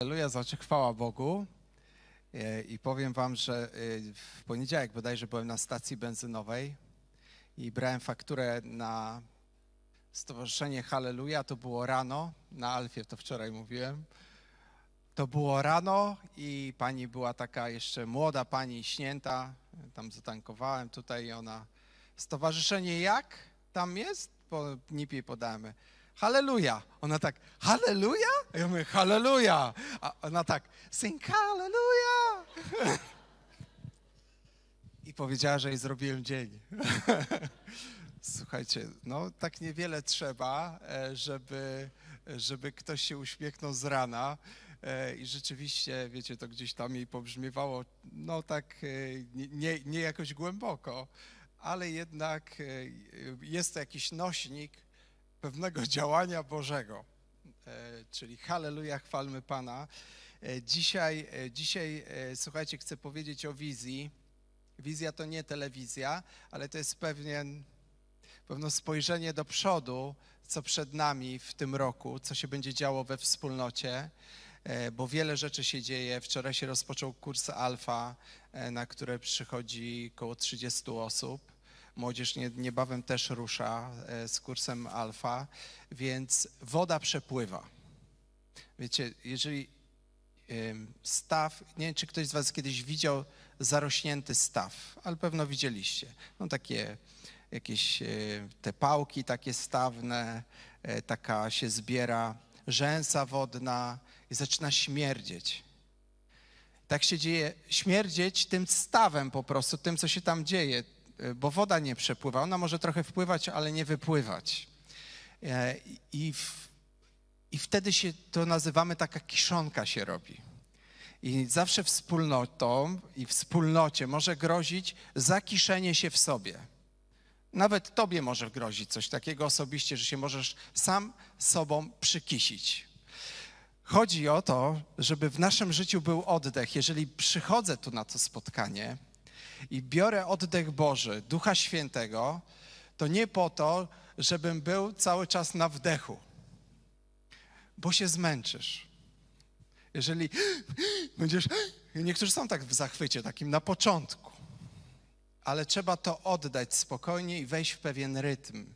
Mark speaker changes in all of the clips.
Speaker 1: Aleluja, znaczy chwała Bogu. E, I powiem wam, że e, w poniedziałek bodajże byłem na stacji benzynowej i brałem fakturę na stowarzyszenie Halleluja. To było rano, na Alfie to wczoraj mówiłem. To było rano i pani była taka jeszcze młoda pani, śnięta. Tam zatankowałem tutaj i ona, stowarzyszenie jak tam jest? Po, nipiej jej podamy. Hallelujah, Ona tak, Hallelujah, A ja mówię, Hallelujah, A ona tak, sing halleluja. I powiedziała, że jej zrobiłem dzień. Słuchajcie, no tak niewiele trzeba, e, żeby, żeby ktoś się uśmiechnął z rana. E, I rzeczywiście, wiecie, to gdzieś tam jej pobrzmiewało, no tak e, nie, nie jakoś głęboko, ale jednak jest to jakiś nośnik pewnego działania Bożego, e, czyli Halleluja, chwalmy Pana. E, dzisiaj, e, dzisiaj, słuchajcie, chcę powiedzieć o wizji. Wizja to nie telewizja, ale to jest pewno spojrzenie do przodu, co przed nami w tym roku, co się będzie działo we wspólnocie, bo wiele rzeczy się dzieje. Wczoraj się rozpoczął kurs alfa, na który przychodzi około 30 osób. Młodzież niebawem też rusza e, z kursem alfa, więc woda przepływa. Wiecie, jeżeli staw, nie wiem, czy ktoś z was kiedyś widział zarośnięty staw, ale pewno widzieliście. No takie jakieś e, te pałki takie stawne, e, taka się zbiera rzęsa wodna i zaczyna śmierdzieć. Tak się dzieje, śmierdzieć tym stawem po prostu, tym, co się tam dzieje, Y, bo woda nie przepływa. Ona może trochę wpływać, ale nie wypływać. E, I, w, i wtedy się to nazywamy taka kiszonka się robi. I zawsze wspólnotą i wspólnocie może grozić zakiszenie się w sobie. Nawet tobie może grozić coś takiego osobiście, że się możesz sam sobą przykisić. Chodzi o to, żeby w naszym życiu był oddech. Jeżeli przychodzę tu na to spotkanie, i biorę oddech Boży, Ducha Świętego, to nie po to, żebym był cały czas na wdechu, bo się zmęczysz. Jeżeli będziesz, niektórzy są tak w zachwycie, takim na początku, ale trzeba to oddać spokojnie i wejść w pewien rytm.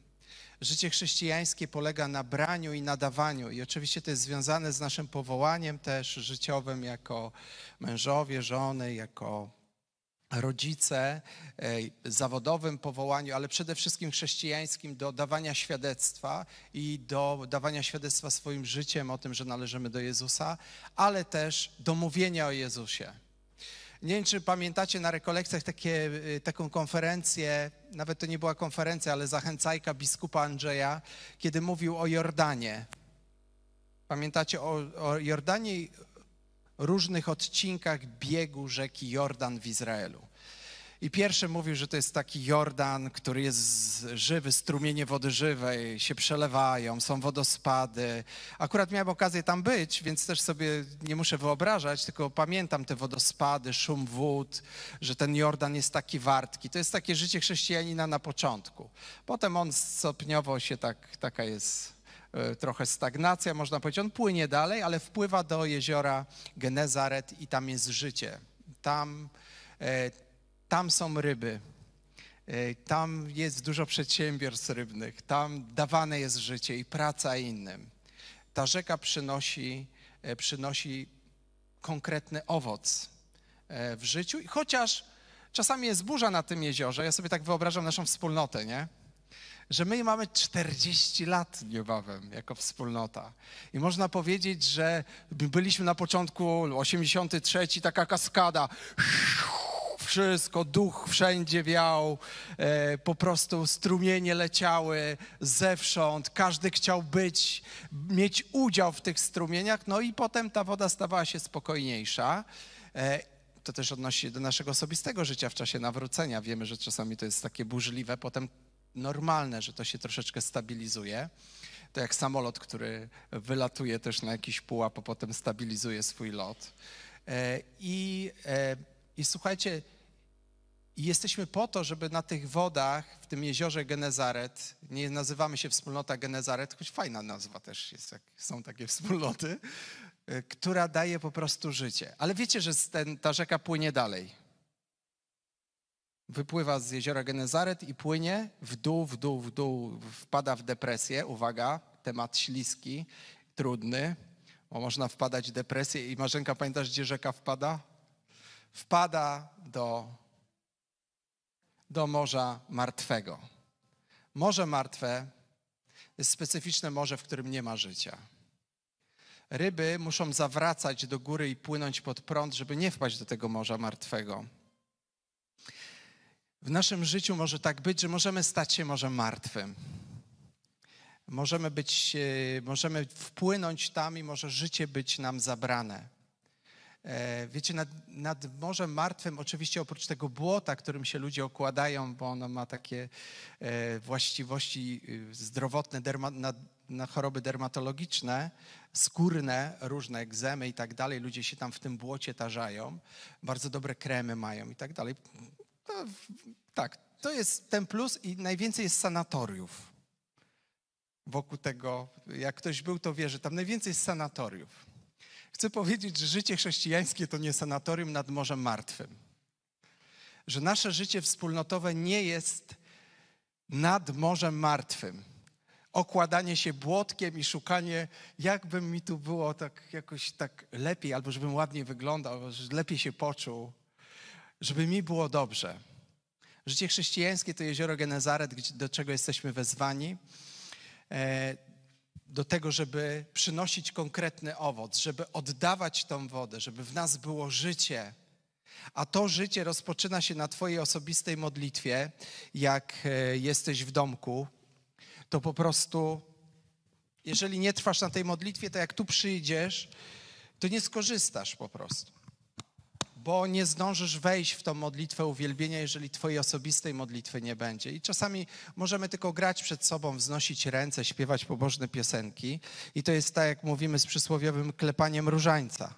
Speaker 1: Życie chrześcijańskie polega na braniu i nadawaniu, i oczywiście to jest związane z naszym powołaniem też życiowym jako mężowie, żony, jako rodzice e, zawodowym powołaniu, ale przede wszystkim chrześcijańskim do dawania świadectwa i do dawania świadectwa swoim życiem o tym, że należymy do Jezusa, ale też do mówienia o Jezusie. Nie wiem, czy pamiętacie na rekolekcjach takie, e, taką konferencję, nawet to nie była konferencja, ale zachęcajka biskupa Andrzeja, kiedy mówił o Jordanie. Pamiętacie o, o Jordanii różnych odcinkach biegu rzeki Jordan w Izraelu. I pierwszy mówił, że to jest taki Jordan, który jest żywy, strumienie wody żywej się przelewają, są wodospady. Akurat miałem okazję tam być, więc też sobie nie muszę wyobrażać, tylko pamiętam te wodospady, szum wód, że ten Jordan jest taki wartki. To jest takie życie chrześcijanina na początku. Potem on stopniowo się tak, taka jest E, trochę stagnacja, można powiedzieć. On płynie dalej, ale wpływa do jeziora Genezaret i tam jest życie. Tam, e, tam są ryby. E, tam jest dużo przedsiębiorstw rybnych, tam dawane jest życie i praca innym. Ta rzeka przynosi, przynosi konkretny owoc w życiu, chociaż czasami jest burza na tym jeziorze. Ja sobie tak wyobrażam naszą wspólnotę, nie? że my mamy 40 lat niebawem jako wspólnota. I można powiedzieć, że byliśmy na początku 83, taka kaskada. Wszystko, duch wszędzie wiał, e, po prostu strumienie leciały zewsząd, każdy chciał być, mieć udział w tych strumieniach, no i potem ta woda stawała się spokojniejsza e, to też odnosi się do naszego osobistego życia w czasie nawrócenia. Wiemy, że czasami to jest takie burzliwe, potem normalne, że to się troszeczkę stabilizuje. To jak samolot, który wylatuje też na jakiś pułap, a potem stabilizuje swój lot. E, I, e, i słuchajcie, jesteśmy po to, żeby na tych wodach, w tym jeziorze Genezaret, nie nazywamy się wspólnota Genezaret, choć fajna nazwa też jest, są takie wspólnoty, e, która daje po prostu życie. Ale wiecie, że ten, ta rzeka płynie dalej wypływa z jeziora Genezaret i płynie w dół, w dół, w dół, wpada w depresję. Uwaga, temat śliski, trudny, bo można wpadać w depresję. I Marzenka, pamiętasz, gdzie rzeka wpada? Wpada do, do Morza Martwego. Morze Martwe jest specyficzne morze, w którym nie ma życia. Ryby muszą zawracać do góry i płynąć pod prąd, żeby nie wpaść do tego Morza Martwego. W naszym życiu może tak być, że możemy stać się może martwym. Możemy, być, e, możemy wpłynąć tam i może życie być nam zabrane. E, wiecie, nad, nad Morzem Martwym, oczywiście oprócz tego błota, którym się ludzie okładają, bo ono ma takie e, właściwości zdrowotne, derma, na, na choroby dermatologiczne, skórne, różne egzemy i tak dalej. Ludzie się tam w tym błocie tarzają, bardzo dobre kremy mają i tak dalej. No, tak, to jest ten plus i najwięcej jest sanatoriów. Wokół tego, jak ktoś był, to wie, że tam najwięcej jest sanatoriów. Chcę powiedzieć, że życie chrześcijańskie to nie sanatorium nad Morzem Martwym. Że nasze życie wspólnotowe nie jest nad Morzem Martwym. Okładanie się błotkiem i szukanie, jakbym mi tu było tak jakoś tak lepiej, albo żebym ładnie wyglądał, żebym lepiej się poczuł żeby mi było dobrze. Życie chrześcijańskie to jezioro Genezaret, do czego jesteśmy wezwani. E, do tego, żeby przynosić konkretny owoc, żeby oddawać tą wodę, żeby w nas było życie. A to życie rozpoczyna się na Twojej osobistej modlitwie, jak e, jesteś w domku. To po prostu, jeżeli nie trwasz na tej modlitwie, to jak tu przyjdziesz, to nie skorzystasz po prostu bo nie zdążysz wejść w tą modlitwę uwielbienia, jeżeli twojej osobistej modlitwy nie będzie. I czasami możemy tylko grać przed sobą, wznosić ręce, śpiewać pobożne piosenki. I to jest tak, jak mówimy z przysłowiowym klepaniem różańca.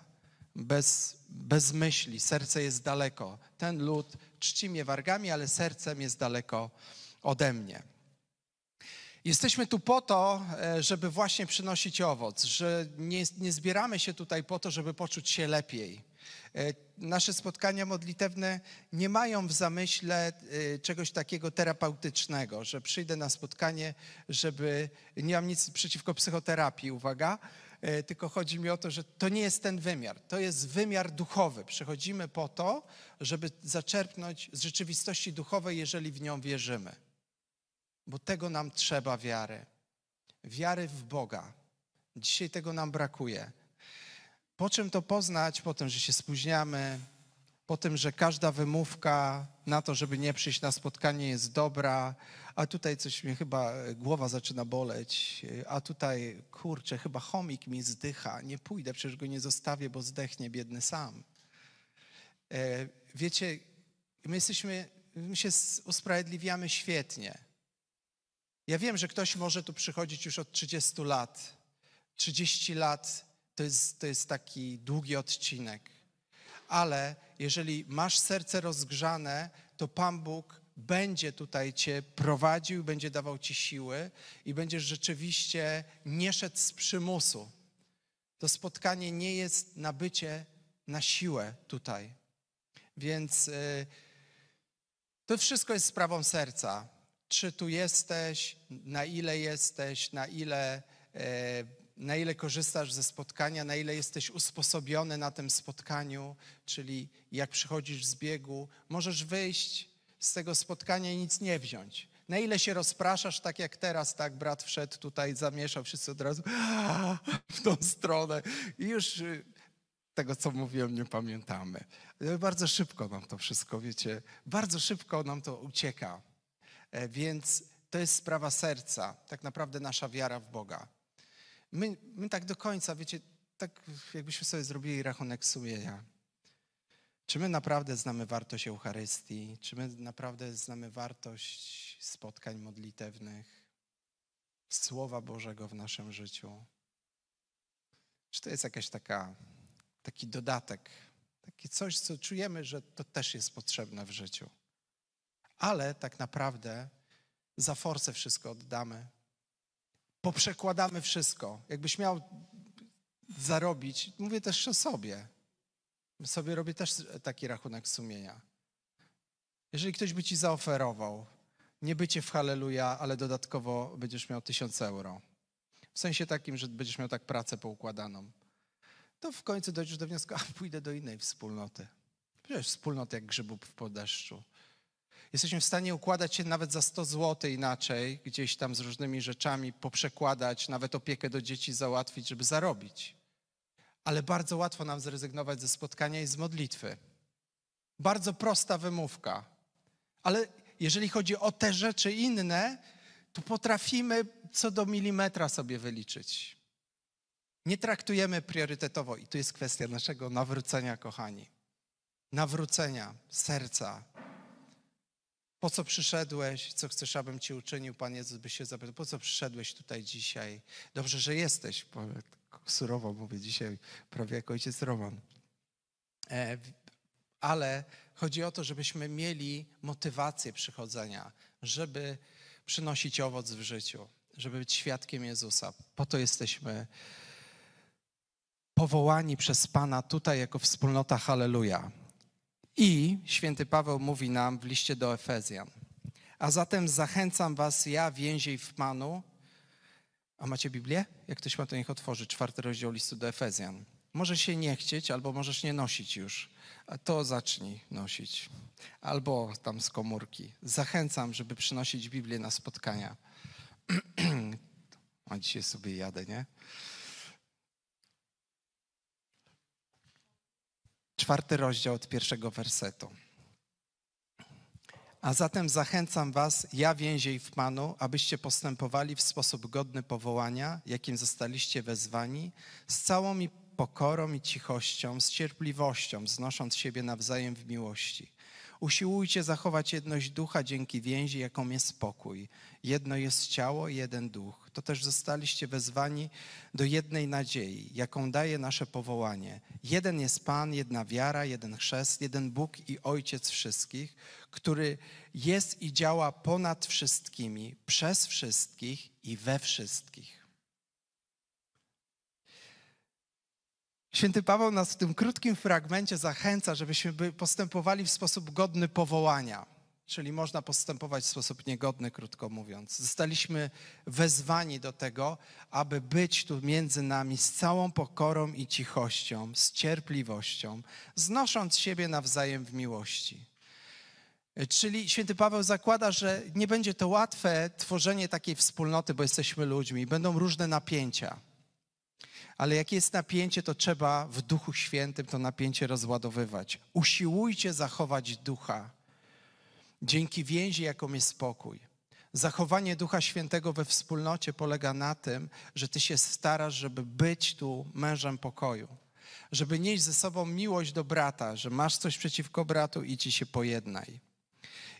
Speaker 1: Bez, bez myśli, serce jest daleko. Ten lud czci mnie wargami, ale sercem jest daleko ode mnie. Jesteśmy tu po to, e, żeby właśnie przynosić owoc, że nie, nie zbieramy się tutaj po to, żeby poczuć się lepiej E, nasze spotkania modlitewne nie mają w zamyśle e, czegoś takiego terapeutycznego, że przyjdę na spotkanie, żeby. Nie mam nic przeciwko psychoterapii, uwaga, e, tylko chodzi mi o to, że to nie jest ten wymiar. To jest wymiar duchowy. Przechodzimy po to, żeby zaczerpnąć z rzeczywistości duchowej, jeżeli w nią wierzymy. Bo tego nam trzeba wiary. Wiary w Boga. Dzisiaj tego nam brakuje. Po czym to poznać? Po tym, że się spóźniamy, po tym, że każda wymówka na to, żeby nie przyjść na spotkanie jest dobra, a tutaj coś mnie chyba e, głowa zaczyna boleć, e, a tutaj kurczę, chyba chomik mi zdycha, nie pójdę, przecież go nie zostawię, bo zdechnie biedny sam. E, wiecie, my jesteśmy, my się usprawiedliwiamy świetnie. Ja wiem, że ktoś może tu przychodzić już od 30 lat. 30 lat to jest, to jest taki długi odcinek. Ale jeżeli masz serce rozgrzane, to Pan Bóg będzie tutaj Cię prowadził, będzie dawał Ci siły i będziesz rzeczywiście nie szedł z przymusu. To spotkanie nie jest nabycie na siłę tutaj. Więc yy, to wszystko jest sprawą serca. Czy tu jesteś, na ile jesteś, na ile y, na ile korzystasz ze spotkania, na ile jesteś usposobiony na tym spotkaniu, czyli jak przychodzisz z biegu, możesz wyjść z tego spotkania i nic nie wziąć. Na ile się rozpraszasz, tak jak teraz, tak brat wszedł tutaj, zamieszał, wszyscy od razu w tą stronę i już y, tego, co mówiłem, nie pamiętamy. Y, bardzo szybko nam to wszystko, wiecie, bardzo szybko nam to ucieka. E, więc to jest sprawa serca, tak naprawdę nasza wiara w Boga. My, my tak do końca, wiecie, tak jakbyśmy sobie zrobili rachunek sumienia. Czy my naprawdę znamy wartość Eucharystii? Czy my naprawdę znamy wartość spotkań modlitewnych, Słowa Bożego w naszym życiu? Czy to jest jakaś taka, taki dodatek, takie coś, co czujemy, że to też jest potrzebne w życiu? Ale tak naprawdę za force wszystko oddamy, poprzekładamy wszystko. Jakbyś miał zarobić, mówię też o sobie. Sobie robię też taki rachunek sumienia. Jeżeli ktoś by ci zaoferował nie bycie w Halleluja, ale dodatkowo będziesz miał tysiąc euro, w sensie takim, że będziesz miał tak pracę poukładaną, to w końcu dojdziesz do wniosku, a pójdę do innej wspólnoty. Przecież wspólnota jak grzybów po deszczu. Jesteśmy w stanie układać się nawet za 100 zł inaczej, gdzieś tam z różnymi rzeczami poprzekładać, nawet opiekę do dzieci załatwić, żeby zarobić. Ale bardzo łatwo nam zrezygnować ze spotkania i z modlitwy. Bardzo prosta wymówka. Ale jeżeli chodzi o te rzeczy inne, to potrafimy co do milimetra sobie wyliczyć. Nie traktujemy priorytetowo, i tu jest kwestia naszego nawrócenia, kochani. Nawrócenia serca, po co przyszedłeś? Co chcesz, abym ci uczynił? Pan Jezus by się zapytał, po co przyszedłeś tutaj dzisiaj? Dobrze, że jesteś, bo surowo mówię dzisiaj, prawie jak ojciec Roman. E, ale chodzi o to, żebyśmy mieli motywację przychodzenia, żeby przynosić owoc w życiu, żeby być świadkiem Jezusa. Po to jesteśmy powołani przez Pana tutaj jako wspólnota Halleluja. I święty Paweł mówi nam w liście do Efezjan. A zatem zachęcam was, ja, więzień w Panu. A macie Biblię? Jak ktoś ma, to niech otworzy. Czwarty rozdział listu do Efezjan. Może się nie chcieć, albo możesz nie nosić już. A to zacznij nosić. Albo tam z komórki. Zachęcam, żeby przynosić Biblię na spotkania. A dzisiaj sobie jadę, nie? czwarty rozdział od pierwszego wersetu. A zatem zachęcam was, ja więziej w Panu, abyście postępowali w sposób godny powołania, jakim zostaliście wezwani, z całą mi pokorą i cichością, z cierpliwością, znosząc siebie nawzajem w miłości. Usiłujcie zachować jedność ducha dzięki więzi, jaką jest spokój. Jedno jest ciało, jeden duch. To też zostaliście wezwani do jednej nadziei, jaką daje nasze powołanie. Jeden jest Pan, jedna wiara, jeden chrzest, jeden Bóg i Ojciec wszystkich, który jest i działa ponad wszystkimi, przez wszystkich i we wszystkich. Święty Paweł nas w tym krótkim fragmencie zachęca, żebyśmy postępowali w sposób godny powołania, czyli można postępować w sposób niegodny, krótko mówiąc. Zostaliśmy wezwani do tego, aby być tu między nami z całą pokorą i cichością, z cierpliwością, znosząc siebie nawzajem w miłości. Czyli święty Paweł zakłada, że nie będzie to łatwe tworzenie takiej wspólnoty, bo jesteśmy ludźmi, będą różne napięcia ale jak jest napięcie, to trzeba w Duchu Świętym to napięcie rozładowywać. Usiłujcie zachować ducha dzięki więzi, jaką jest spokój. Zachowanie Ducha Świętego we wspólnocie polega na tym, że ty się starasz, żeby być tu mężem pokoju, żeby nieść ze sobą miłość do brata, że masz coś przeciwko bratu i ci się pojednaj.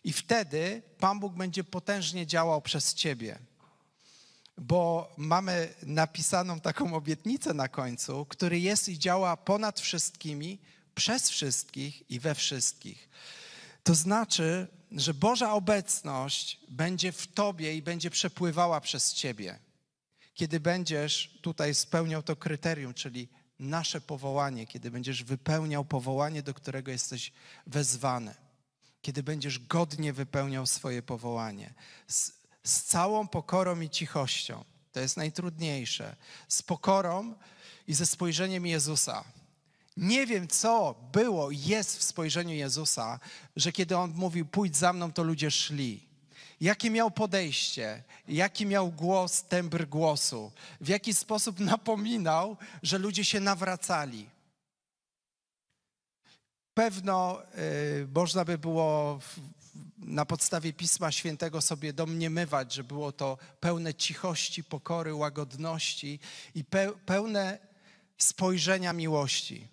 Speaker 1: I wtedy Pan Bóg będzie potężnie działał przez ciebie bo mamy napisaną taką obietnicę na końcu, który jest i działa ponad wszystkimi, przez wszystkich i we wszystkich. To znaczy, że Boża obecność będzie w tobie i będzie przepływała przez ciebie. Kiedy będziesz tutaj spełniał to kryterium, czyli nasze powołanie, kiedy będziesz wypełniał powołanie, do którego jesteś wezwany, kiedy będziesz godnie wypełniał swoje powołanie, z całą pokorą i cichością. To jest najtrudniejsze. Z pokorą i ze spojrzeniem Jezusa. Nie wiem, co było jest w spojrzeniu Jezusa, że kiedy on mówił: Pójdź za mną, to ludzie szli. Jakie miał podejście, jaki miał głos, tembr głosu, w jaki sposób napominał, że ludzie się nawracali. Pewno y, można by było na podstawie Pisma Świętego sobie domniemywać, że było to pełne cichości, pokory, łagodności i pełne spojrzenia miłości.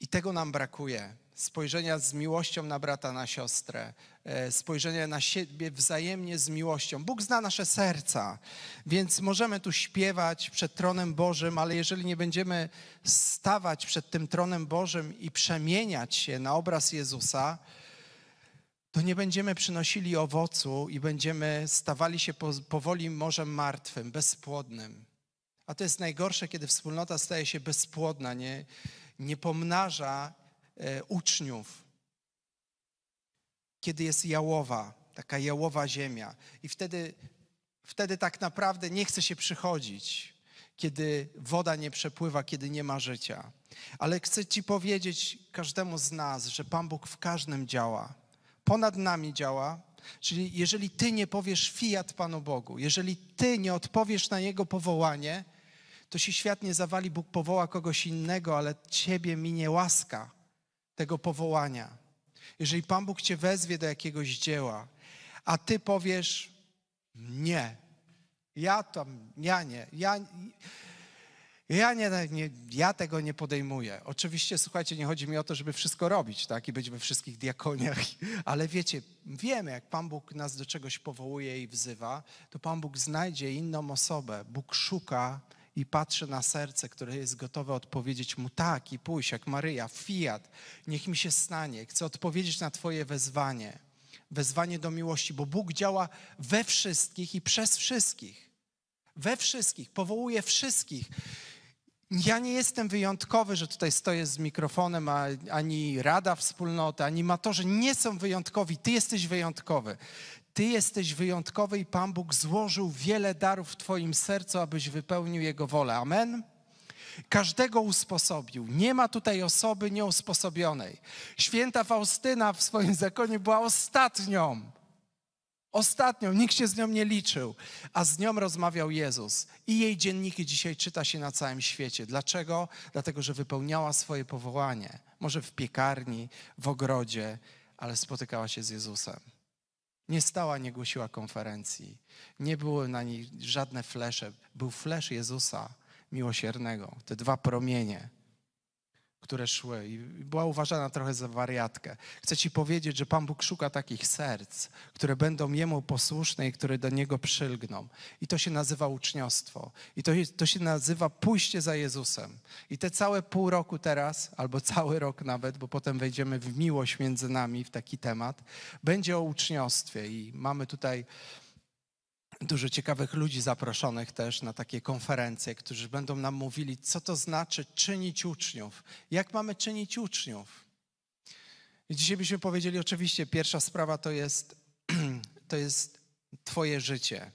Speaker 1: I tego nam brakuje. Spojrzenia z miłością na brata, na siostrę, e, spojrzenia na siebie wzajemnie z miłością. Bóg zna nasze serca, więc możemy tu śpiewać przed tronem Bożym, ale jeżeli nie będziemy stawać przed tym tronem Bożym i przemieniać się na obraz Jezusa, to nie będziemy przynosili owocu i będziemy stawali się powoli morzem martwym, bezpłodnym. A to jest najgorsze, kiedy wspólnota staje się bezpłodna, nie, nie pomnaża e, uczniów. Kiedy jest jałowa, taka jałowa ziemia, i wtedy, wtedy tak naprawdę nie chce się przychodzić, kiedy woda nie przepływa, kiedy nie ma życia. Ale chcę Ci powiedzieć każdemu z nas, że Pan Bóg w każdym działa ponad nami działa. Czyli jeżeli ty nie powiesz fiat Panu Bogu, jeżeli ty nie odpowiesz na Jego powołanie, to się świat nie zawali, Bóg powoła kogoś innego, ale ciebie minie łaska tego powołania. Jeżeli Pan Bóg cię wezwie do jakiegoś dzieła, a ty powiesz nie, ja tam, ja nie, ja, ja, nie, nie, ja tego nie podejmuję. Oczywiście, słuchajcie, nie chodzi mi o to, żeby wszystko robić, tak, i być we wszystkich diakoniach, ale wiecie, wiemy, jak Pan Bóg nas do czegoś powołuje i wzywa, to Pan Bóg znajdzie inną osobę. Bóg szuka i patrzy na serce, które jest gotowe odpowiedzieć mu tak i pójść, jak Maryja, fiat, niech mi się stanie. Chcę odpowiedzieć na Twoje wezwanie, wezwanie do miłości, bo Bóg działa we wszystkich i przez wszystkich. We wszystkich, powołuje wszystkich. Ja nie jestem wyjątkowy, że tutaj stoję z mikrofonem, a, ani Rada Wspólnoty, ani matorzy nie są wyjątkowi. Ty jesteś wyjątkowy. Ty jesteś wyjątkowy i Pan Bóg złożył wiele darów w Twoim sercu, abyś wypełnił Jego wolę. Amen? Każdego usposobił. Nie ma tutaj osoby nieusposobionej. Święta Faustyna w swoim zakonie była ostatnią. Ostatnią, nikt się z nią nie liczył, a z nią rozmawiał Jezus. I jej dzienniki dzisiaj czyta się na całym świecie. Dlaczego? Dlatego, że wypełniała swoje powołanie. Może w piekarni, w ogrodzie, ale spotykała się z Jezusem. Nie stała, nie głosiła konferencji. Nie były na niej żadne flesze. Był flesz Jezusa miłosiernego, te dwa promienie które szły i była uważana trochę za wariatkę. Chcę ci powiedzieć, że Pan Bóg szuka takich serc, które będą Jemu posłuszne i które do Niego przylgną. I to się nazywa uczniostwo. I to, to się nazywa pójście za Jezusem. I te całe pół roku teraz, albo cały rok nawet, bo potem wejdziemy w miłość między nami, w taki temat, będzie o uczniostwie. I mamy tutaj dużo ciekawych ludzi zaproszonych też na takie konferencje, którzy będą nam mówili, co to znaczy czynić uczniów, jak mamy czynić uczniów. I dzisiaj byśmy powiedzieli, oczywiście, pierwsza sprawa to jest, to jest Twoje życie.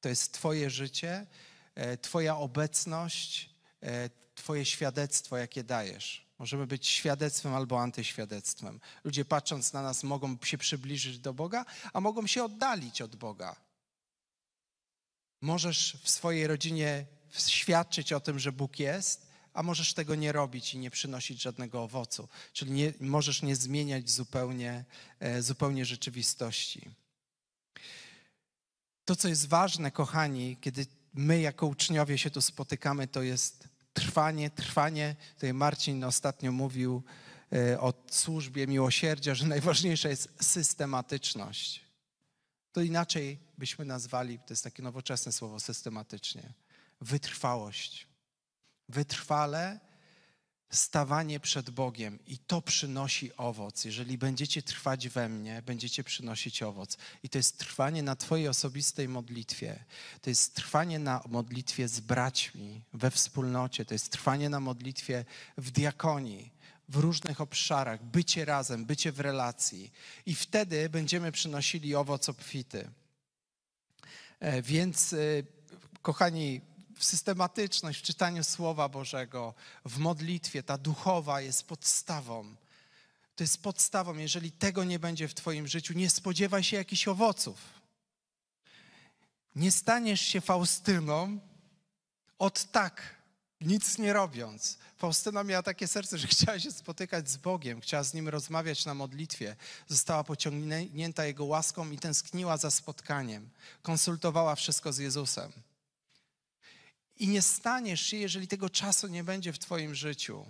Speaker 1: To jest Twoje życie, e, Twoja obecność, e, Twoje świadectwo, jakie dajesz. Możemy być świadectwem albo antyświadectwem. Ludzie patrząc na nas mogą się przybliżyć do Boga, a mogą się oddalić od Boga. Możesz w swojej rodzinie świadczyć o tym, że Bóg jest, a możesz tego nie robić i nie przynosić żadnego owocu. Czyli nie, możesz nie zmieniać zupełnie, e, zupełnie rzeczywistości. To, co jest ważne, kochani, kiedy my jako uczniowie się tu spotykamy, to jest trwanie, trwanie. Tutaj Marcin ostatnio mówił e, o służbie miłosierdzia, że najważniejsza jest systematyczność. To inaczej byśmy nazwali, to jest takie nowoczesne słowo systematycznie, wytrwałość. Wytrwale stawanie przed Bogiem i to przynosi owoc. Jeżeli będziecie trwać we mnie, będziecie przynosić owoc. I to jest trwanie na Twojej osobistej modlitwie, to jest trwanie na modlitwie z braćmi we wspólnocie, to jest trwanie na modlitwie w diakonii, w różnych obszarach, bycie razem, bycie w relacji. I wtedy będziemy przynosili owoc obfity. E, więc, e, kochani, systematyczność w czytaniu Słowa Bożego, w modlitwie, ta duchowa jest podstawą. To jest podstawą. Jeżeli tego nie będzie w Twoim życiu, nie spodziewaj się jakichś owoców. Nie staniesz się Faustyną od tak nic nie robiąc. Faustyna miała takie serce, że chciała się spotykać z Bogiem, chciała z Nim rozmawiać na modlitwie. Została pociągnięta Jego łaską i tęskniła za spotkaniem. Konsultowała wszystko z Jezusem. I nie staniesz się, jeżeli tego czasu nie będzie w Twoim życiu.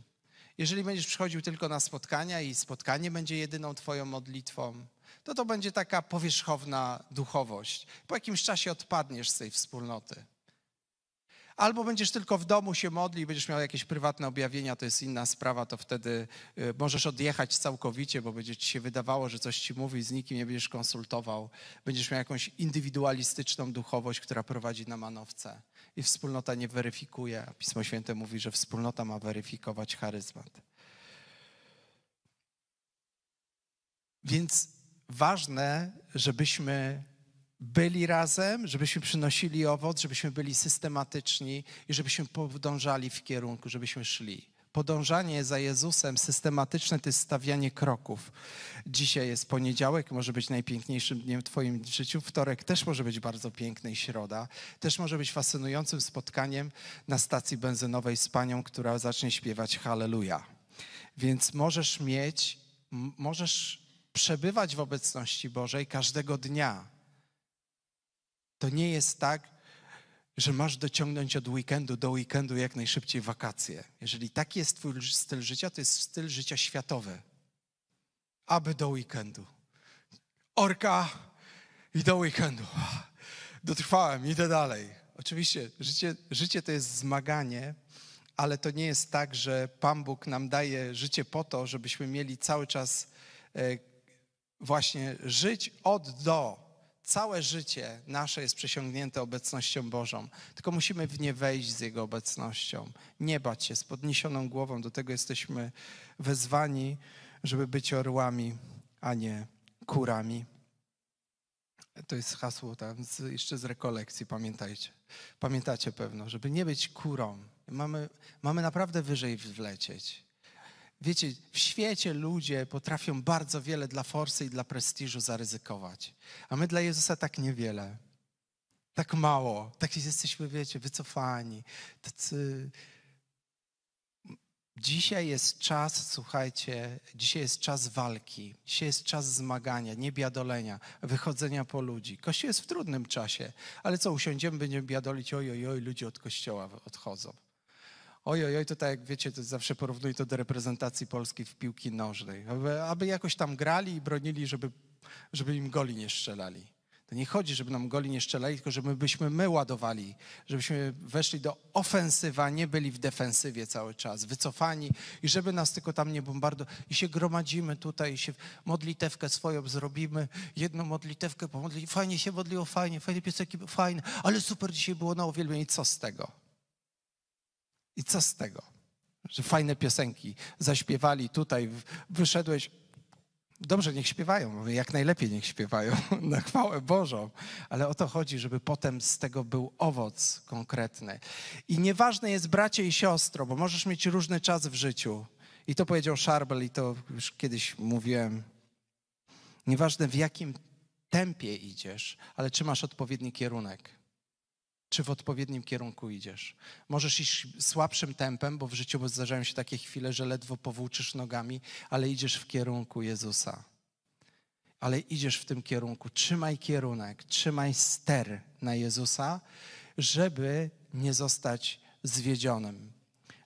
Speaker 1: Jeżeli będziesz przychodził tylko na spotkania i spotkanie będzie jedyną Twoją modlitwą, to to będzie taka powierzchowna duchowość. Po jakimś czasie odpadniesz z tej wspólnoty albo będziesz tylko w domu się modlił, będziesz miał jakieś prywatne objawienia, to jest inna sprawa, to wtedy y, możesz odjechać całkowicie, bo będzie ci się wydawało, że coś ci mówi, z nikim nie będziesz konsultował, będziesz miał jakąś indywidualistyczną duchowość, która prowadzi na manowce i wspólnota nie weryfikuje. Pismo Święte mówi, że wspólnota ma weryfikować charyzmat. Więc ważne, żebyśmy byli razem, żebyśmy przynosili owoc, żebyśmy byli systematyczni i żebyśmy podążali w kierunku, żebyśmy szli. Podążanie za Jezusem systematyczne to jest stawianie kroków. Dzisiaj jest poniedziałek, może być najpiękniejszym dniem w Twoim życiu. Wtorek też może być bardzo piękny i środa. Też może być fascynującym spotkaniem na stacji benzynowej z panią, która zacznie śpiewać Halleluja. Więc możesz mieć, możesz przebywać w obecności Bożej każdego dnia to nie jest tak, że masz dociągnąć od weekendu do weekendu jak najszybciej wakacje. Jeżeli taki jest Twój styl życia, to jest styl życia światowy. Aby do weekendu. Orka i do weekendu. Dotrwałem, idę dalej. Oczywiście życie, życie to jest zmaganie, ale to nie jest tak, że Pan Bóg nam daje życie po to, żebyśmy mieli cały czas e, właśnie żyć od do. Całe życie nasze jest przesiągnięte obecnością Bożą, tylko musimy w nie wejść z Jego obecnością. Nie bać się, z podniesioną głową do tego jesteśmy wezwani, żeby być orłami, a nie kurami. To jest hasło tam z, jeszcze z rekolekcji, pamiętajcie. Pamiętacie pewno, żeby nie być kurą. Mamy, mamy naprawdę wyżej wlecieć. Wiecie, w świecie ludzie potrafią bardzo wiele dla forsy i dla prestiżu zaryzykować, a my dla Jezusa tak niewiele, tak mało, tak jesteśmy, wiecie, wycofani. Tacy... Dzisiaj jest czas, słuchajcie, dzisiaj jest czas walki, dzisiaj jest czas zmagania, nie biadolenia, wychodzenia po ludzi. Kościół jest w trudnym czasie, ale co, usiądziemy, będziemy biadolić, oj, oj, oj, ludzie od kościoła odchodzą oj, oj, oj, to tak jak wiecie, to zawsze porównuję to do reprezentacji Polski w piłki nożnej. Aby, aby jakoś tam grali i bronili, żeby, żeby im goli nie strzelali. To nie chodzi, żeby nam goli nie strzelali, tylko żebyśmy my ładowali, żebyśmy weszli do ofensywa, nie byli w defensywie cały czas, wycofani i żeby nas tylko tam nie bombardowali. I się gromadzimy tutaj, i się modlitewkę swoją zrobimy, jedną modlitewkę pomodli. Fajnie się modliło, fajnie, fajnie pieseki, fajne, ale super dzisiaj było na uwielbienie. I co z tego? I co z tego, że fajne piosenki zaśpiewali tutaj, wyszedłeś, dobrze, niech śpiewają, mówię, jak najlepiej niech śpiewają na chwałę Bożą, ale o to chodzi, żeby potem z tego był owoc konkretny. I nieważne jest bracie i siostro, bo możesz mieć różny czas w życiu. I to powiedział Szarbel i to już kiedyś mówiłem. Nieważne w jakim tempie idziesz, ale czy masz odpowiedni kierunek czy w odpowiednim kierunku idziesz. Możesz iść słabszym tempem, bo w życiu zdarzają się takie chwile, że ledwo powłóczysz nogami, ale idziesz w kierunku Jezusa. Ale idziesz w tym kierunku. Trzymaj kierunek, trzymaj ster na Jezusa, żeby nie zostać zwiedzionym,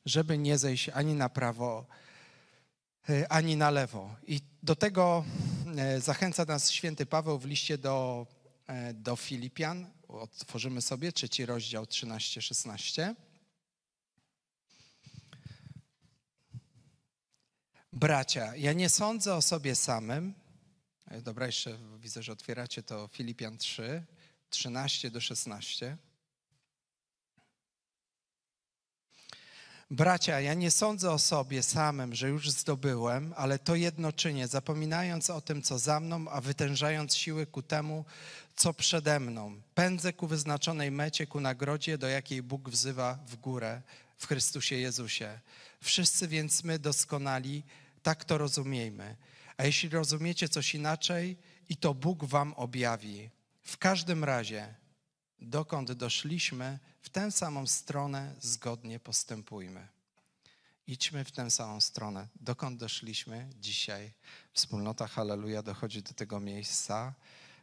Speaker 1: żeby nie zejść ani na prawo, e, ani na lewo. I do tego e, zachęca nas święty Paweł w liście do, e, do Filipian, Otworzymy sobie trzeci rozdział 13-16. Bracia, ja nie sądzę o sobie samym. E, dobra, jeszcze widzę, że otwieracie to Filipian 3, 13 do 16. Bracia, ja nie sądzę o sobie samym, że już zdobyłem, ale to jedno czynię, zapominając o tym, co za mną, a wytężając siły ku temu, co przede mną. Pędzę ku wyznaczonej mecie, ku nagrodzie, do jakiej Bóg wzywa w górę w Chrystusie Jezusie. Wszyscy więc my doskonali, tak to rozumiejmy. A jeśli rozumiecie coś inaczej, i to Bóg wam objawi. W każdym razie, dokąd doszliśmy, w tę samą stronę zgodnie postępujmy. Idźmy w tę samą stronę. Dokąd doszliśmy dzisiaj? Wspólnota Halleluja dochodzi do tego miejsca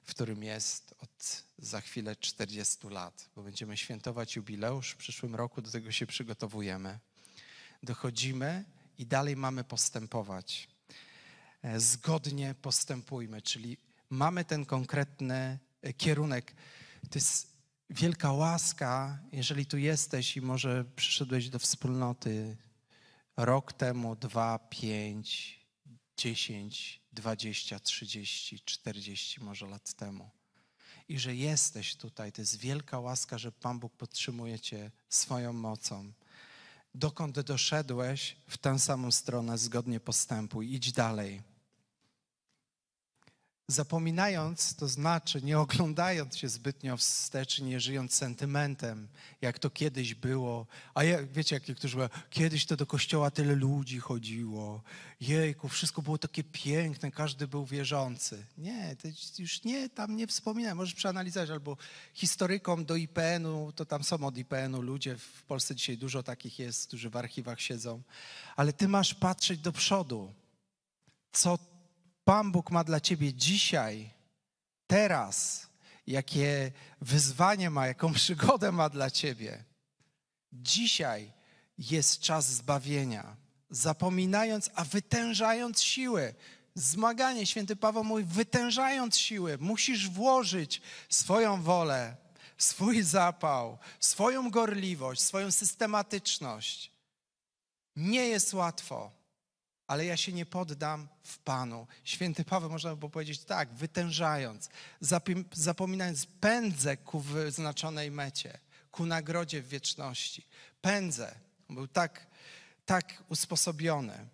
Speaker 1: w którym jest od za chwilę 40 lat, bo będziemy świętować jubileusz w przyszłym roku, do tego się przygotowujemy. Dochodzimy i dalej mamy postępować. E, zgodnie postępujmy, czyli mamy ten konkretny e, kierunek. To jest wielka łaska, jeżeli tu jesteś i może przyszedłeś do wspólnoty rok temu, dwa, pięć, dziesięć, 20, 30, 40 może lat temu. I że jesteś tutaj. To jest wielka łaska, że Pan Bóg podtrzymuje Cię swoją mocą. Dokąd doszedłeś, w tę samą stronę zgodnie postępuj. Idź dalej. Zapominając, to znaczy nie oglądając się zbytnio wstecz, nie żyjąc sentymentem, jak to kiedyś było. A ja, wiecie, jak niektórzy mówią, kiedyś to do kościoła tyle ludzi chodziło. Jejku, wszystko było takie piękne, każdy był wierzący. Nie, to już nie, tam nie wspominam. Możesz przeanalizować, albo historykom do IPN-u, to tam są od IPN-u ludzie, w Polsce dzisiaj dużo takich jest, którzy w archiwach siedzą. Ale ty masz patrzeć do przodu. Co Pan Bóg ma dla ciebie dzisiaj, teraz, jakie wyzwanie ma, jaką przygodę ma dla ciebie. Dzisiaj jest czas zbawienia. Zapominając, a wytężając siły. Zmaganie, święty Paweł mój, wytężając siły, musisz włożyć swoją wolę, swój zapał, swoją gorliwość, swoją systematyczność. Nie jest łatwo ale ja się nie poddam w Panu. Święty Paweł, można by powiedzieć tak, wytężając, zapominając, pędzę ku wyznaczonej mecie, ku nagrodzie w wieczności. Pędzę. Był tak, tak usposobiony.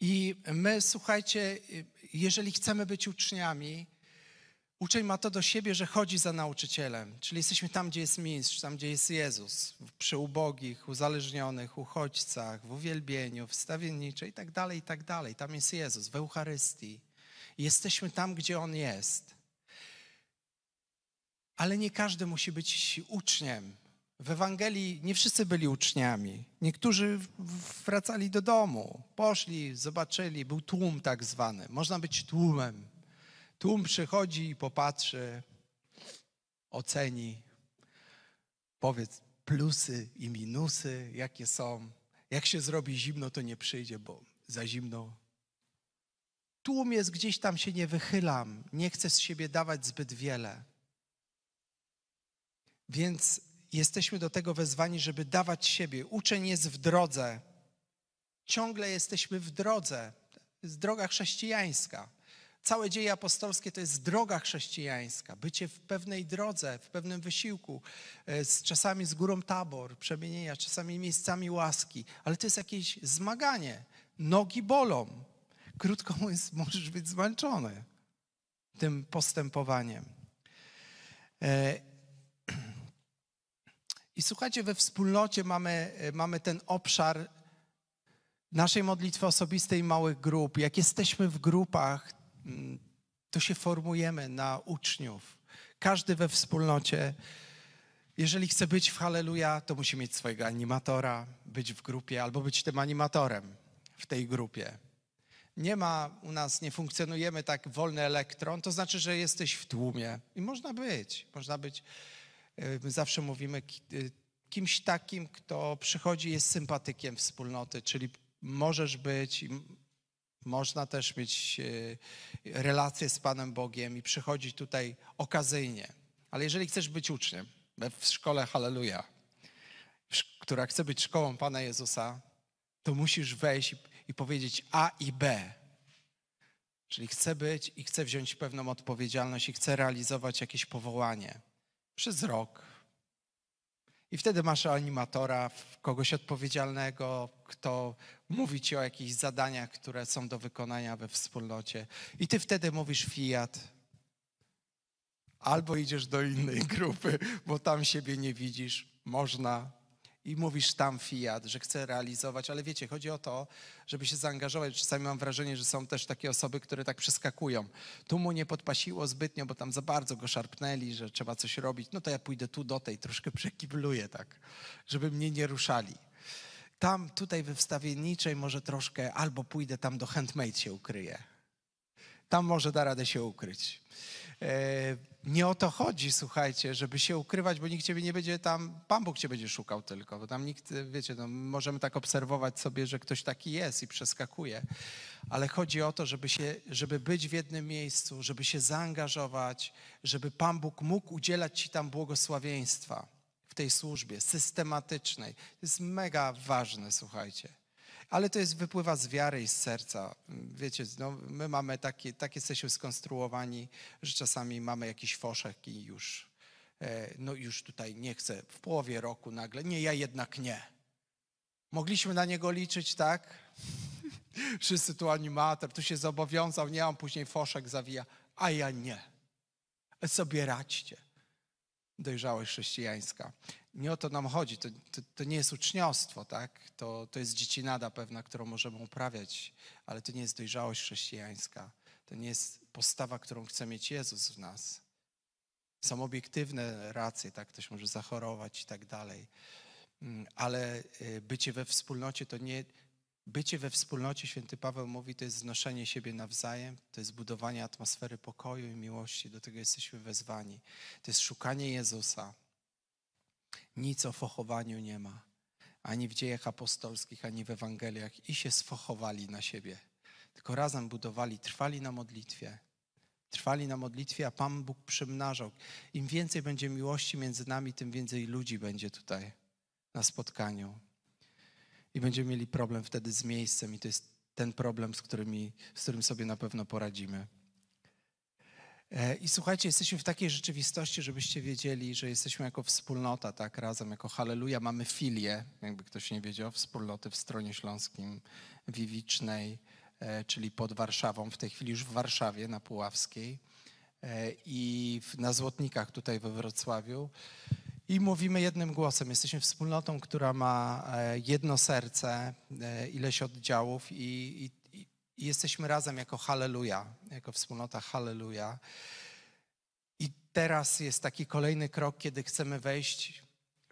Speaker 1: I my, słuchajcie, jeżeli chcemy być uczniami, Uczeń ma to do siebie, że chodzi za nauczycielem, czyli jesteśmy tam, gdzie jest mistrz, tam, gdzie jest Jezus, przy ubogich, uzależnionych, uchodźcach, w uwielbieniu, w stawienniczej i tak dalej, i tak dalej. Tam jest Jezus, w Eucharystii. Jesteśmy tam, gdzie On jest. Ale nie każdy musi być uczniem. W Ewangelii nie wszyscy byli uczniami. Niektórzy wracali do domu, poszli, zobaczyli, był tłum tak zwany. Można być tłumem, Tłum przychodzi i popatrzy, oceni, powiedz plusy i minusy, jakie są. Jak się zrobi zimno, to nie przyjdzie, bo za zimno. Tłum jest gdzieś tam, się nie wychylam, nie chcę z siebie dawać zbyt wiele. Więc jesteśmy do tego wezwani, żeby dawać siebie. Uczeń jest w drodze. Ciągle jesteśmy w drodze. To jest droga chrześcijańska. Całe dzieje apostolskie to jest droga chrześcijańska, bycie w pewnej drodze, w pewnym wysiłku, e, z czasami z górą tabor, przemienienia, czasami miejscami łaski, ale to jest jakieś zmaganie. Nogi bolą. Krótko mówiąc, możesz być zmęczony tym postępowaniem. E, I słuchajcie, we wspólnocie mamy, e, mamy ten obszar naszej modlitwy osobistej małych grup. Jak jesteśmy w grupach, to się formujemy na uczniów. Każdy we wspólnocie. Jeżeli chce być w Halleluja, to musi mieć swojego animatora, być w grupie albo być tym animatorem w tej grupie. Nie ma u nas, nie funkcjonujemy tak wolny elektron, to znaczy, że jesteś w tłumie i można być. Można być, e, my zawsze mówimy, e, kimś takim, kto przychodzi, jest sympatykiem wspólnoty, czyli możesz być można też mieć e, relacje z Panem Bogiem i przychodzić tutaj okazyjnie. Ale jeżeli chcesz być uczniem w szkole Halleluja, która chce być szkołą Pana Jezusa, to musisz wejść i, powiedzieć A i B. Czyli chcę być i chcę wziąć pewną odpowiedzialność i chcę realizować jakieś powołanie przez rok. I wtedy masz animatora, kogoś odpowiedzialnego, kto ci o jakichś zadaniach, które są do wykonania we wspólnocie. I ty wtedy mówisz Fiat. Albo idziesz do innej grupy, bo tam siebie nie widzisz, można. I mówisz tam Fiat, że chce realizować, ale wiecie, chodzi o to, żeby się zaangażować. Czasami mam wrażenie, że są też takie osoby, które tak przeskakują. Tu mu nie podpasiło zbytnio, bo tam za bardzo go szarpnęli, że trzeba coś robić. No to ja pójdę tu do tej, troszkę przekibluję tak, żeby mnie nie ruszali. Tam, tutaj we wstawienniczej może troszkę, albo pójdę tam do handmade się ukryję. Tam może da radę się ukryć. E, nie o to chodzi, słuchajcie, żeby się ukrywać, bo nikt ciebie nie będzie tam, Pan Bóg cię będzie szukał tylko, bo tam nikt, wiecie, no, możemy tak obserwować sobie, że ktoś taki jest i przeskakuje, ale chodzi o to, żeby, się, żeby być w jednym miejscu, żeby się zaangażować, żeby Pan Bóg mógł udzielać ci tam błogosławieństwa tej służbie systematycznej. To jest mega ważne, słuchajcie. Ale to jest wypływa z wiary i z serca. Wiecie, no, my mamy takie, tak jesteśmy skonstruowani, że czasami mamy jakiś foszek i już, e, no już tutaj nie chcę, w połowie roku nagle, nie, ja jednak nie. Mogliśmy na niego liczyć, tak? Wszyscy tu animator, tu się zobowiązał, nie, on później foszek zawija, a ja nie. E, sobie radźcie dojrzałość chrześcijańska. Nie o to nam chodzi, to, to, to, nie jest uczniostwo, tak? To, to jest dziecinada pewna, którą możemy uprawiać, ale to nie jest dojrzałość chrześcijańska. To nie jest postawa, którą chce mieć Jezus w nas. Są obiektywne racje, tak? Ktoś może zachorować i tak dalej. Mm, ale y, bycie we wspólnocie to nie, Bycie we wspólnocie, święty Paweł mówi, to jest znoszenie siebie nawzajem, to jest budowanie atmosfery pokoju i miłości, do tego jesteśmy wezwani. To jest szukanie Jezusa. Nic o fochowaniu nie ma, ani w dziejach apostolskich, ani w Ewangeliach i się sfochowali na siebie. Tylko razem budowali, trwali na modlitwie, trwali na modlitwie, a Pan Bóg przymnażał. Im więcej będzie miłości między nami, tym więcej ludzi będzie tutaj na spotkaniu. I będziemy mieli problem wtedy z miejscem, i to jest ten problem, z, którymi, z którym sobie na pewno poradzimy. E, I słuchajcie, jesteśmy w takiej rzeczywistości, żebyście wiedzieli, że jesteśmy jako wspólnota, tak, razem, jako Halleluja, mamy filię, jakby ktoś nie wiedział, wspólnoty w Stronie Śląskim, Wiwicznej, e, czyli pod Warszawą, w tej chwili już w Warszawie, na Puławskiej e, i na Złotnikach tutaj we Wrocławiu. I mówimy jednym głosem. Jesteśmy wspólnotą, która ma e, jedno serce, e, ileś oddziałów i, i, i jesteśmy razem jako Halleluja, jako wspólnota Halleluja. I teraz jest taki kolejny krok, kiedy chcemy wejść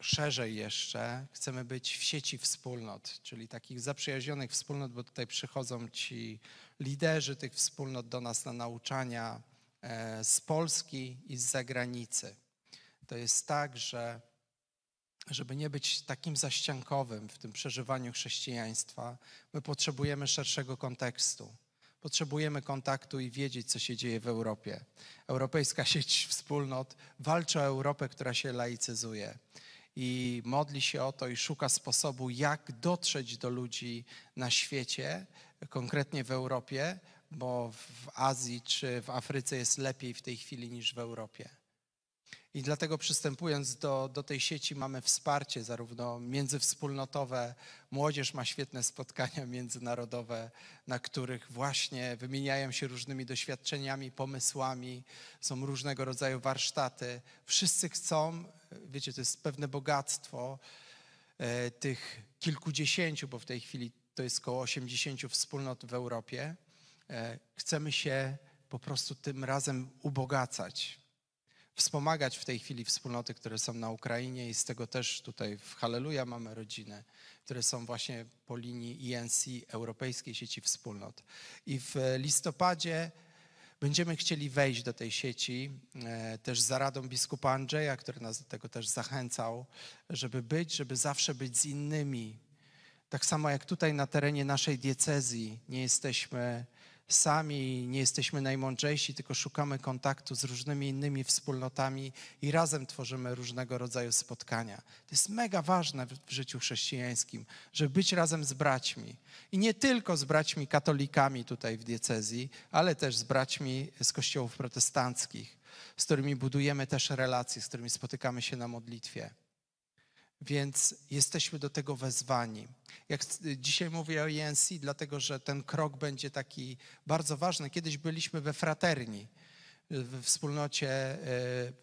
Speaker 1: szerzej jeszcze. Chcemy być w sieci wspólnot, czyli takich zaprzyjaźnionych wspólnot, bo tutaj przychodzą ci liderzy tych wspólnot do nas na nauczania e, z Polski i z zagranicy to jest tak, że żeby nie być takim zaściankowym w tym przeżywaniu chrześcijaństwa, my potrzebujemy szerszego kontekstu. Potrzebujemy kontaktu i wiedzieć, co się dzieje w Europie. Europejska sieć wspólnot walczy o Europę, która się laicyzuje i modli się o to i szuka sposobu, jak dotrzeć do ludzi na świecie, konkretnie w Europie, bo w Azji czy w Afryce jest lepiej w tej chwili niż w Europie. I dlatego przystępując do, do tej sieci mamy wsparcie zarówno międzywspólnotowe, młodzież ma świetne spotkania międzynarodowe, na których właśnie wymieniają się różnymi doświadczeniami, pomysłami, są różnego rodzaju warsztaty. Wszyscy chcą, wiecie, to jest pewne bogactwo e, tych kilkudziesięciu, bo w tej chwili to jest około 80 wspólnot w Europie. E, chcemy się po prostu tym razem ubogacać wspomagać w tej chwili wspólnoty, które są na Ukrainie i z tego też tutaj w Halleluja mamy rodziny, które są właśnie po linii INC, e Europejskiej Sieci Wspólnot. I w listopadzie będziemy chcieli wejść do tej sieci, e, też za radą biskupa Andrzeja, który nas do tego też zachęcał, żeby być, żeby zawsze być z innymi. Tak samo jak tutaj na terenie naszej diecezji nie jesteśmy sami nie jesteśmy najmądrzejsi, tylko szukamy kontaktu z różnymi innymi wspólnotami i razem tworzymy różnego rodzaju spotkania. To jest mega ważne w życiu chrześcijańskim, żeby być razem z braćmi. I nie tylko z braćmi katolikami tutaj w diecezji, ale też z braćmi z kościołów protestanckich, z którymi budujemy też relacje, z którymi spotykamy się na modlitwie. Więc jesteśmy do tego wezwani. Jak dzisiaj mówię o ENC, dlatego że ten krok będzie taki bardzo ważny. Kiedyś byliśmy we fraterni, w wspólnocie e,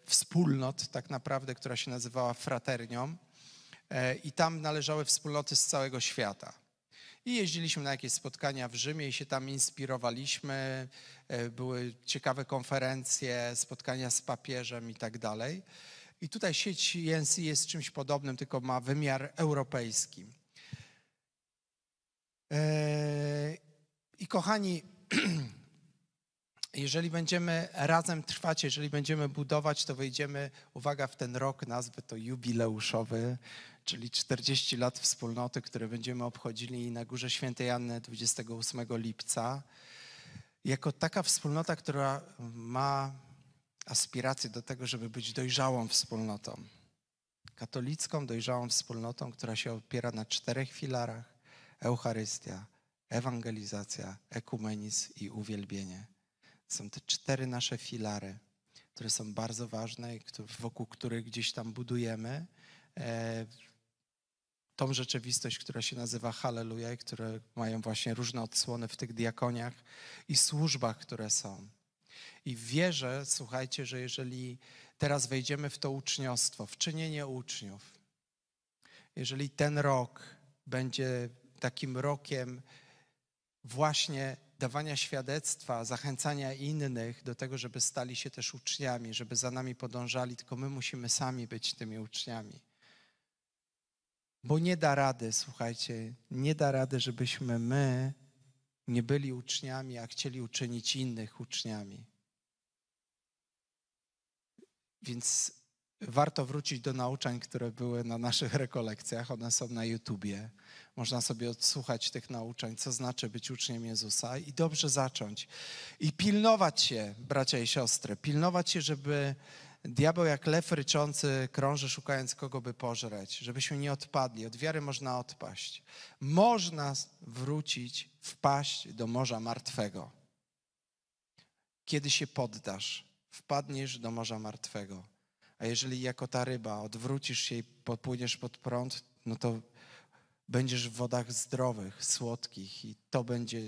Speaker 1: wspólnot, tak naprawdę, która się nazywała fraternią, e, i tam należały wspólnoty z całego świata. I jeździliśmy na jakieś spotkania w Rzymie i się tam inspirowaliśmy. E, były ciekawe konferencje, spotkania z papieżem i tak dalej. I tutaj sieć Jensi jest czymś podobnym, tylko ma wymiar europejski. E, I kochani, jeżeli będziemy razem trwać, jeżeli będziemy budować, to wejdziemy, uwaga, w ten rok, nazwy to jubileuszowy, czyli 40 lat wspólnoty, które będziemy obchodzili na Górze Świętej Anny 28 lipca. Jako taka wspólnota, która ma aspiracje do tego, żeby być dojrzałą wspólnotą. Katolicką dojrzałą wspólnotą, która się opiera na czterech filarach: Eucharystia, ewangelizacja, ekumenizm i uwielbienie. Są te cztery nasze filary, które są bardzo ważne i wokół których gdzieś tam budujemy e, tą rzeczywistość, która się nazywa Halleluja i które mają właśnie różne odsłony w tych diakoniach i służbach, które są. I wierzę, słuchajcie, że jeżeli teraz wejdziemy w to uczniostwo, w czynienie uczniów, jeżeli ten rok będzie takim rokiem właśnie dawania świadectwa, zachęcania innych do tego, żeby stali się też uczniami, żeby za nami podążali, tylko my musimy sami być tymi uczniami. Bo nie da rady, słuchajcie, nie da rady, żebyśmy my nie byli uczniami, a chcieli uczynić innych uczniami. Więc warto wrócić do nauczań, które były na naszych rekolekcjach. One są na YouTubie. Można sobie odsłuchać tych nauczań, co znaczy być uczniem Jezusa i dobrze zacząć. I pilnować się, bracia i siostry, pilnować się, żeby Diabeł jak lew ryczący krąży, szukając kogo by pożreć, żebyśmy nie odpadli. Od wiary można odpaść. Można wrócić, wpaść do Morza Martwego. Kiedy się poddasz, wpadniesz do Morza Martwego. A jeżeli jako ta ryba odwrócisz się i popłyniesz pod prąd, no to będziesz w wodach zdrowych, słodkich i to będzie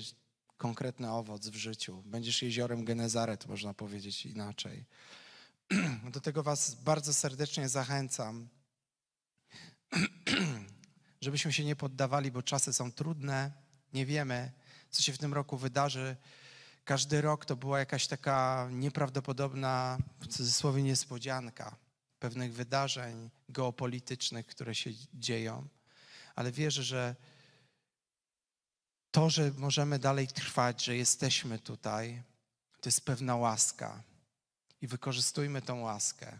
Speaker 1: konkretny owoc w życiu. Będziesz jeziorem Genezaret, można powiedzieć inaczej. Do tego Was bardzo serdecznie zachęcam, żebyśmy się nie poddawali, bo czasy są trudne, nie wiemy, co się w tym roku wydarzy. Każdy rok to była jakaś taka nieprawdopodobna, w cudzysłowie, niespodzianka pewnych wydarzeń geopolitycznych, które się dzieją. Ale wierzę, że to, że możemy dalej trwać, że jesteśmy tutaj, to jest pewna łaska i wykorzystujmy tą łaskę.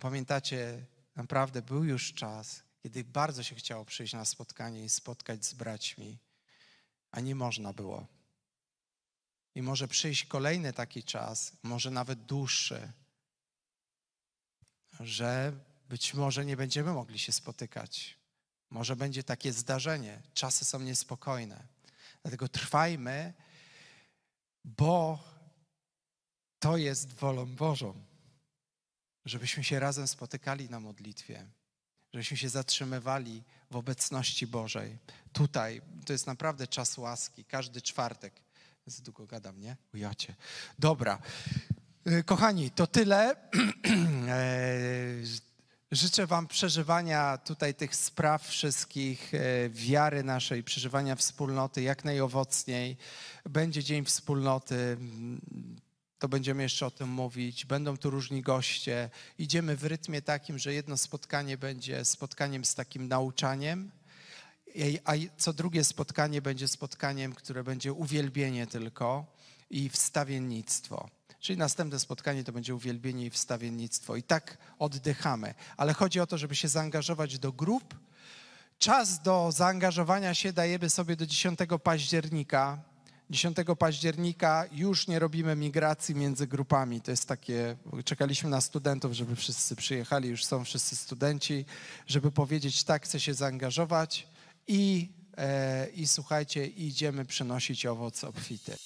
Speaker 1: Pamiętacie, naprawdę był już czas, kiedy bardzo się chciało przyjść na spotkanie i spotkać z braćmi, a nie można było. I może przyjść kolejny taki czas, może nawet dłuższy, że być może nie będziemy mogli się spotykać. Może będzie takie zdarzenie. Czasy są niespokojne. Dlatego trwajmy, bo to jest wolą Bożą. Żebyśmy się razem spotykali na modlitwie, żebyśmy się zatrzymywali w obecności Bożej. Tutaj to jest naprawdę czas łaski, każdy czwartek. Z długo gadam, nie? Ujacie. Dobra. Y, kochani, to tyle. E, życzę Wam przeżywania tutaj tych spraw wszystkich, e, wiary naszej, przeżywania wspólnoty jak najowocniej. Będzie Dzień Wspólnoty to będziemy jeszcze o tym mówić. Będą tu różni goście. Idziemy w rytmie takim, że jedno spotkanie będzie spotkaniem z takim nauczaniem, a co drugie spotkanie będzie spotkaniem, które będzie uwielbienie tylko i wstawiennictwo. Czyli następne spotkanie to będzie uwielbienie i wstawiennictwo. I tak oddychamy. Ale chodzi o to, żeby się zaangażować do grup. Czas do zaangażowania się dajemy sobie do 10 października 10 października już nie robimy migracji między grupami. To jest takie, czekaliśmy na studentów, żeby wszyscy przyjechali, już są wszyscy studenci, żeby powiedzieć tak, chcę się zaangażować i, e, i słuchajcie, idziemy przynosić owoc obfity.